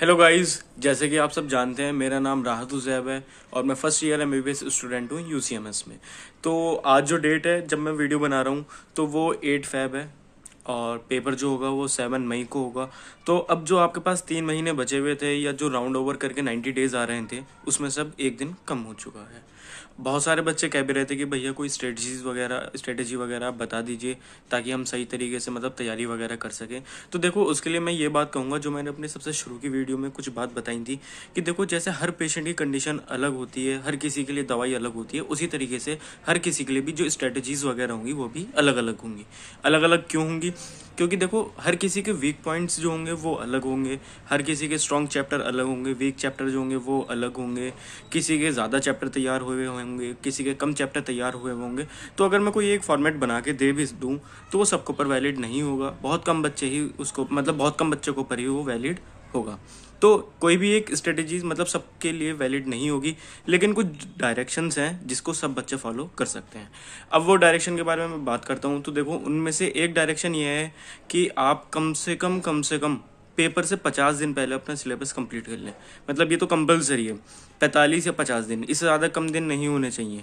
hello guys जैसे कि आप सब जानते हैं मेरा नाम राहत उजैब है और मैं first year M B student हूँ यू में तो आज जो डेट है जब मैं वीडियो बना रहा हूँ तो वो एट फैब है और पेपर जो होगा वो सेवन मई को होगा तो अब जो आपके पास तीन महीने बचे हुए थे या जो राउंड ओवर करके नाइन्टी डेज आ रहे थे उसमें सब एक दिन कम हो चुका है बहुत सारे बच्चे कह भी रहे थे कि भैया कोई स्ट्रेटजीज वगैरह स्ट्रेटजी वगैरह आप बता दीजिए ताकि हम सही तरीके से मतलब तैयारी वगैरह कर सकें तो देखो उसके लिए मैं ये बात कहूँगा जो मैंने अपने सबसे शुरू की वीडियो में कुछ बात बताई थी कि देखो जैसे हर पेशेंट की कंडीशन अलग होती है हर किसी के लिए दवाई अलग होती है उसी तरीके से हर किसी के लिए भी जो स्ट्रेटजीज वगैरह होंगी वो भी अलग अलग होंगी अलग अलग क्यों होंगी क्योंकि देखो हर किसी के वीक पॉइंट्स जो होंगे वो अलग होंगे हर किसी के स्ट्रॉन्ग चैप्टर अलग होंगे वीक चैप्टर जो होंगे वो अलग होंगे किसी के ज़्यादा चैप्टर तैयार हुए होंगे किसी के कम चैप्टर तैयार हुए होंगे तो अगर मैं कोई एक फॉर्मेट बना के दे भी दूँ तो वो सबके ऊपर वैलिड नहीं होगा बहुत कम बच्चे ही उसको मतलब बहुत कम बच्चों के ऊपर ही वो वैलिड होगा तो कोई भी एक स्ट्रेटेजीज मतलब सबके लिए वैलिड नहीं होगी लेकिन कुछ डायरेक्शंस हैं जिसको सब बच्चे फॉलो कर सकते हैं अब वो डायरेक्शन के बारे में मैं बात करता हूँ तो देखो उनमें से एक डायरेक्शन ये है कि आप कम से कम कम से कम पेपर से पचास दिन पहले अपना सिलेबस कंप्लीट कर लें मतलब ये तो कंपलसरी है पैंतालीस या पचास दिन इससे ज़्यादा कम दिन नहीं होने चाहिए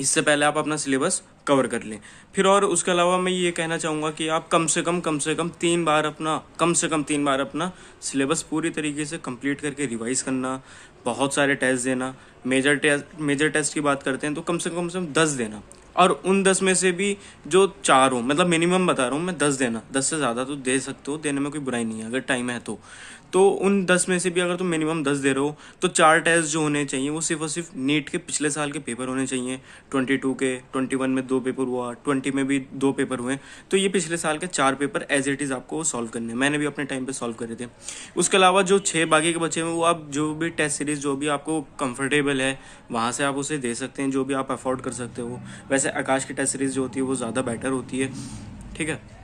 इससे पहले आप अपना सिलेबस कवर कर लें फिर और उसके अलावा मैं ये कहना चाहूँगा कि आप कम से कम कम से कम तीन बार अपना कम से कम तीन बार अपना सिलेबस पूरी तरीके से कंप्लीट करके रिवाइज करना बहुत सारे टेस्ट देना मेजर टेस्ट मेजर टेस्ट की बात करते हैं तो कम से कम से कम दस देना और उन दस में से भी जो चार हो मतलब मिनिमम बता रहा हूँ मैं दस देना दस से ज़्यादा तो दे सकते हो देने में कोई बुराई नहीं है अगर टाइम है तो तो उन दस में से भी अगर तुम मिनिमम दस दे रहे हो तो चार टेस्ट जो होने चाहिए वो सिर्फ और सिर्फ नीट के पिछले साल के पेपर होने चाहिए ट्वेंटी टू के ट्वेंटी वन में दो पेपर हुआ ट्वेंटी में भी दो पेपर हुए तो ये पिछले साल के चार पेपर एज इट इज़ आपको सॉल्व करने हैं मैंने भी अपने टाइम पर सॉल्व करे थे उसके अलावा जो छः बाकी के बच्चे हैं वो आप जो भी टेस्ट सीरीज़ जो भी आपको कंफर्टेबल है वहाँ से आप उसे दे सकते हैं जो भी आप अफोर्ड कर सकते हो वैसे आकाश की टेस्ट सीरीज़ जो होती है वो ज़्यादा बेटर होती है ठीक है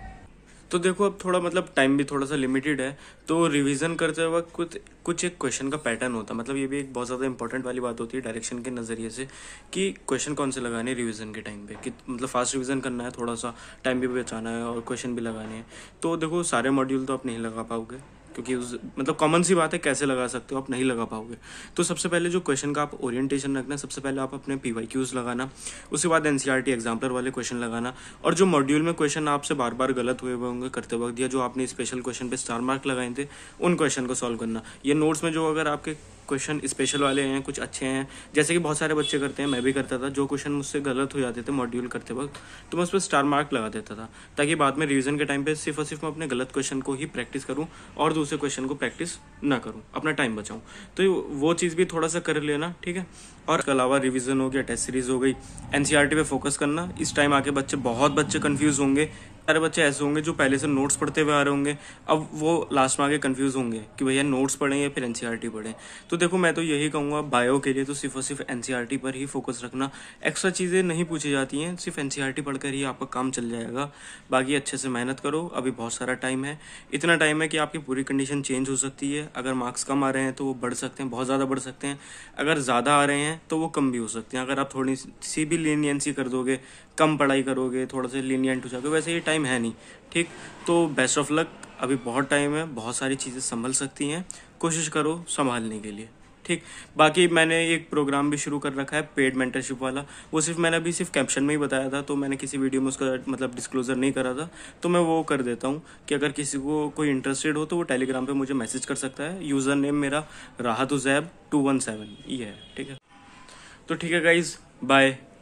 तो देखो अब थोड़ा मतलब टाइम भी थोड़ा सा लिमिटेड है तो रिवीजन करते वक्त कुछ कुछ एक क्वेश्चन का पैटर्न होता मतलब ये भी एक बहुत ज़्यादा इंपॉर्टेंट वाली बात होती है डायरेक्शन के नज़रिए से कि क्वेश्चन कौन से लगाने रिविज़न के टाइम पे कि मतलब फास्ट रिवीजन करना है थोड़ा सा टाइम भी बचाना है और क्वेश्चन भी लगाने हैं तो देखो सारे मॉड्यूल तो आप नहीं लगा पाओगे क्योंकि उस मतलब कॉमन सी बात है कैसे लगा सकते हो आप नहीं लगा पाओगे तो सबसे पहले जो क्वेश्चन का आप ओरिएंटेशन रखना सबसे पहले आप अपने पी वाई क्यूज लगाना उसके बाद N C R T exemplar वाले क्वेश्चन लगाना और जो मॉड्यूल में क्वेश्चन आपसे बार बार गलत हुए हुए होंगे करते वक्त या जो आपने स्पेशल क्वेश्चन पे स्टार मार्क लगाए थे उन क्वेश्चन को सॉल्व करना ये नोट्स में जो अगर आपके क्वेश्चन स्पेशल वाले हैं कुछ अच्छे हैं जैसे कि बहुत सारे बच्चे करते हैं मैं भी करता था जो क्वेश्चन मुझसे गलत हो जाते थे मॉड्यूल करते वक्त तो मैं उस पर स्टार मार्क लगा देता था ताकि बाद में रिविजन के टाइम पे सिर्फ और सिर्फ मैं अपने गलत क्वेश्चन को ही प्रैक्टिस करूँ और दूसरे क्वेश्चन को प्रैक्टिस ना करूँ अपना टाइम बचाऊँ तो वो चीज़ भी थोड़ा सा कर लेना ठीक है और इसके अलावा रिविजन हो गया टेस्ट सीरीज हो गई एनसीआर e पे फोकस करना इस टाइम आके बच्चे बहुत बच्चे कंफ्यूज होंगे सारे बच्चे ऐसे होंगे जो पहले से नोट्स पढ़ते हुए आ रहे होंगे अब वो लास्ट में आगे कंफ्यूज होंगे कि भैया नोट्स पढ़ें या फिर एनसीईआरटी e पढ़ें तो देखो मैं तो यही कहूँगा बायो के लिए तो सिर्फ और सिर्फ एनसीईआरटी e पर ही फोकस रखना एक्स्ट्रा चीज़ें नहीं पूछी जाती हैं सिर्फ एनसीईआरटी e पढ़कर ही आपका काम चल जाएगा बाकी अच्छे से मेहनत करो अभी बहुत सारा टाइम है इतना टाइम है कि आपकी पूरी कंडीशन चेंज हो सकती है अगर मार्क्स कम आ रहे हैं तो वो बढ़ सकते हैं बहुत ज़्यादा बढ़ सकते हैं अगर ज़्यादा आ रहे हैं तो वो कम भी हो सकते हैं अगर आप थोड़ी सी भी लीनियंसी कर दोगे कम पढ़ाई करोगे थोड़ा सा लीनियंट हो जाओगे वैसे ये टाइम है नहीं ठीक तो बेस्ट ऑफ लक अभी बहुत टाइम है बहुत सारी चीज़ें संभल सकती हैं कोशिश करो संभालने के लिए ठीक बाकी मैंने एक प्रोग्राम भी शुरू कर रखा है पेड मेंटरशिप वाला वो सिर्फ मैंने अभी सिर्फ कैप्शन में ही बताया था तो मैंने किसी वीडियो में उसका मतलब डिस्क्लोजर नहीं करा था तो मैं वो कर देता हूँ कि अगर किसी को कोई इंटरेस्टेड हो तो वो टेलीग्राम पे मुझे मैसेज कर सकता है यूज़र नेम मेरा राहत उजैब टू वन सेवन ये है ठीक है तो ठीक है गाइज बाय